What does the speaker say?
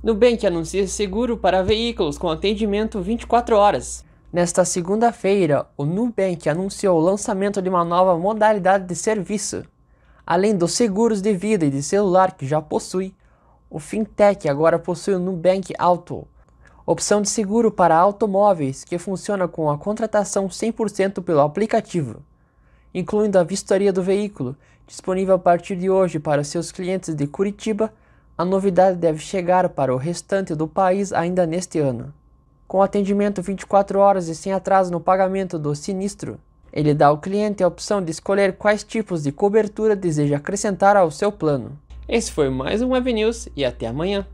Nubank anuncia seguro para veículos com atendimento 24 horas. Nesta segunda-feira, o Nubank anunciou o lançamento de uma nova modalidade de serviço. Além dos seguros de vida e de celular que já possui, o fintech agora possui o Nubank Auto, opção de seguro para automóveis que funciona com a contratação 100% pelo aplicativo, incluindo a vistoria do veículo, disponível a partir de hoje para seus clientes de Curitiba, a novidade deve chegar para o restante do país ainda neste ano. Com atendimento 24 horas e sem atraso no pagamento do sinistro, ele dá ao cliente a opção de escolher quais tipos de cobertura deseja acrescentar ao seu plano. Esse foi mais um Web News e até amanhã.